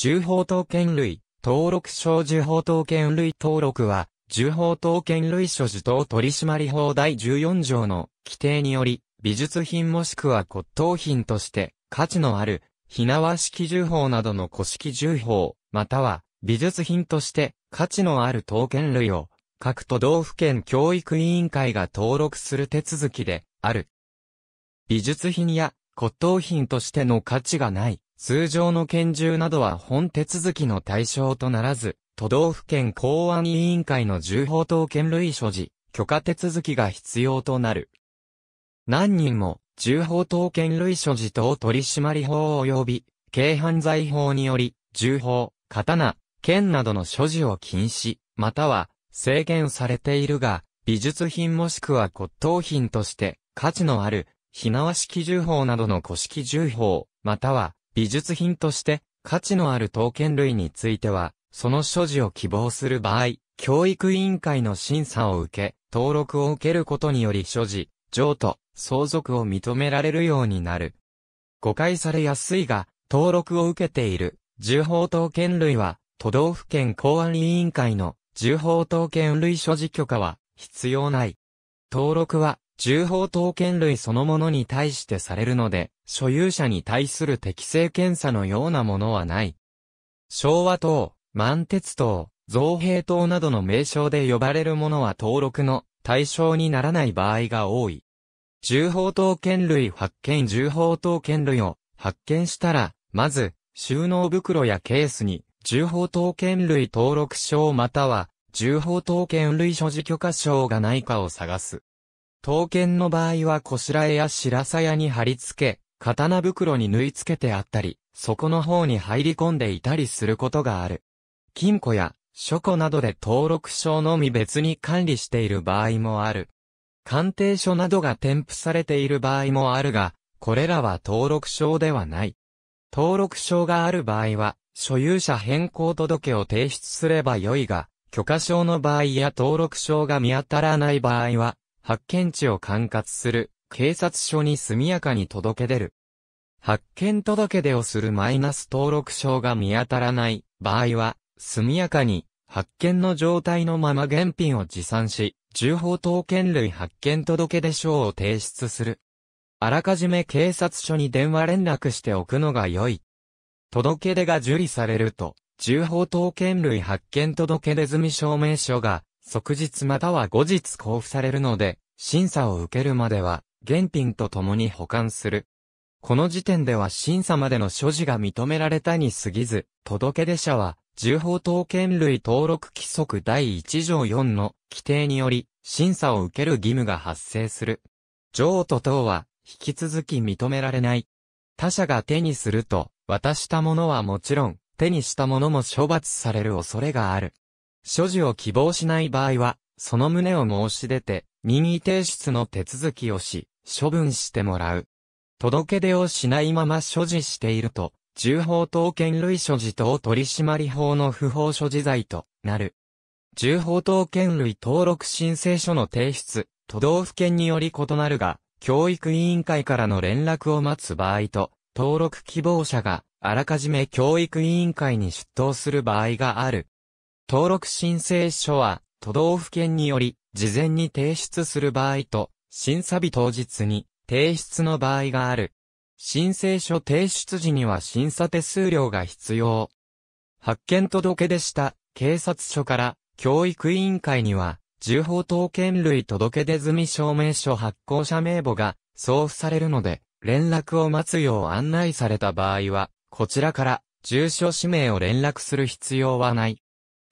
銃砲刀剣類、登録証重宝刀剣類登録は、銃砲刀剣類所持等取締法第14条の規定により、美術品もしくは骨董品として価値のある、火縄式銃砲などの古式銃砲、または美術品として価値のある刀剣類を、各都道府県教育委員会が登録する手続きである。美術品や骨董品としての価値がない通常の拳銃などは本手続きの対象とならず、都道府県公安委員会の銃砲等権類所持、許可手続きが必要となる。何人も、銃砲等権類所持等取締法及び、軽犯罪法により、銃砲、刀、剣などの所持を禁止、または制限されているが、美術品もしくは骨董品として価値のある、火縄式銃砲などの古式銃砲、または美術品として価値のある刀剣類については、その所持を希望する場合、教育委員会の審査を受け、登録を受けることにより所持、譲渡、相続を認められるようになる。誤解されやすいが、登録を受けている、重宝刀剣類は、都道府県公安委員会の重宝刀剣類所持許可は必要ない。登録は重宝刀剣類そのものに対してされるので、所有者に対する適正検査のようなものはない。昭和刀、満鉄刀、造兵刀などの名称で呼ばれるものは登録の対象にならない場合が多い。重宝刀剣類発見重宝刀剣類を発見したら、まず、収納袋やケースに、重宝刀剣類登録証または、重宝刀剣類所持許可証がないかを探す。刀剣の場合はこしらえや白鞘に貼り付け、刀袋に縫い付けてあったり、底の方に入り込んでいたりすることがある。金庫や書庫などで登録証のみ別に管理している場合もある。鑑定書などが添付されている場合もあるが、これらは登録証ではない。登録証がある場合は、所有者変更届を提出すればよいが、許可証の場合や登録証が見当たらない場合は、発見地を管轄する警察署に速やかに届け出る。発見届出をするマイナス登録証が見当たらない場合は、速やかに発見の状態のまま現品を持参し、重宝刀剣類発見届出証を提出する。あらかじめ警察署に電話連絡しておくのが良い。届出が受理されると、重宝刀剣類発見届出済み証明書が即日または後日交付されるので、審査を受けるまでは、原品と共に保管する。この時点では審査までの所持が認められたに過ぎず、届出者は、重宝刀剣類登録規則第1条4の規定により、審査を受ける義務が発生する。譲渡等は、引き続き認められない。他者が手にすると、渡したものはもちろん、手にしたものも処罰される恐れがある。所持を希望しない場合は、その旨を申し出て、任意提出の手続きをし、処分してもらう。届出をしないまま所持していると、重法刀剣類所持等取締法の不法所持罪となる。重法刀剣類登録申請書の提出、都道府県により異なるが、教育委員会からの連絡を待つ場合と、登録希望者があらかじめ教育委員会に出頭する場合がある。登録申請書は、都道府県により、事前に提出する場合と、審査日当日に、提出の場合がある。申請書提出時には審査手数料が必要。発見届でした警察署から教育委員会には銃砲等権類届出済証明書発行者名簿が送付されるので連絡を待つよう案内された場合はこちらから住所氏名を連絡する必要はない。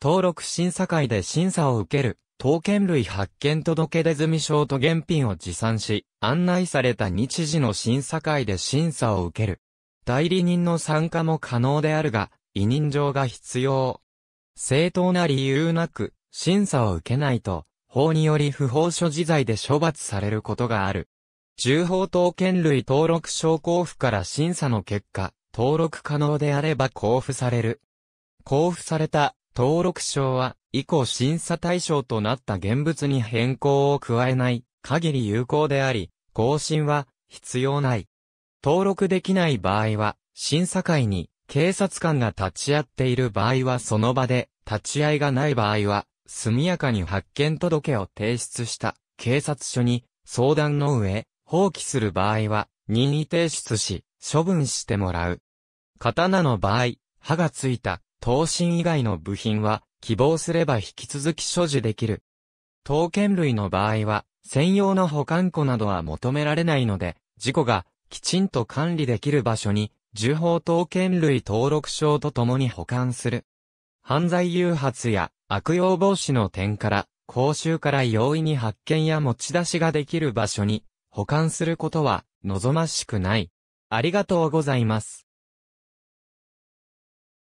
登録審査会で審査を受ける、刀剣類発見届出済証と原品を持参し、案内された日時の審査会で審査を受ける。代理人の参加も可能であるが、委任状が必要。正当な理由なく、審査を受けないと、法により不法所持罪で処罰されることがある。重宝刀剣類登録証交付から審査の結果、登録可能であれば交付される。交付された登録証は、以降審査対象となった現物に変更を加えない限り有効であり、更新は必要ない。登録できない場合は、審査会に警察官が立ち会っている場合はその場で、立ち会いがない場合は、速やかに発見届を提出した警察署に相談の上、放棄する場合は、任意提出し、処分してもらう。刀の場合、刃がついた刀身以外の部品は、希望すれば引き続き所持できる。刀剣類の場合は、専用の保管庫などは求められないので、事故がきちんと管理できる場所に、銃砲刀剣類登録証とともに保管する。犯罪誘発や悪用防止の点から、公衆から容易に発見や持ち出しができる場所に保管することは望ましくない。ありがとうございます。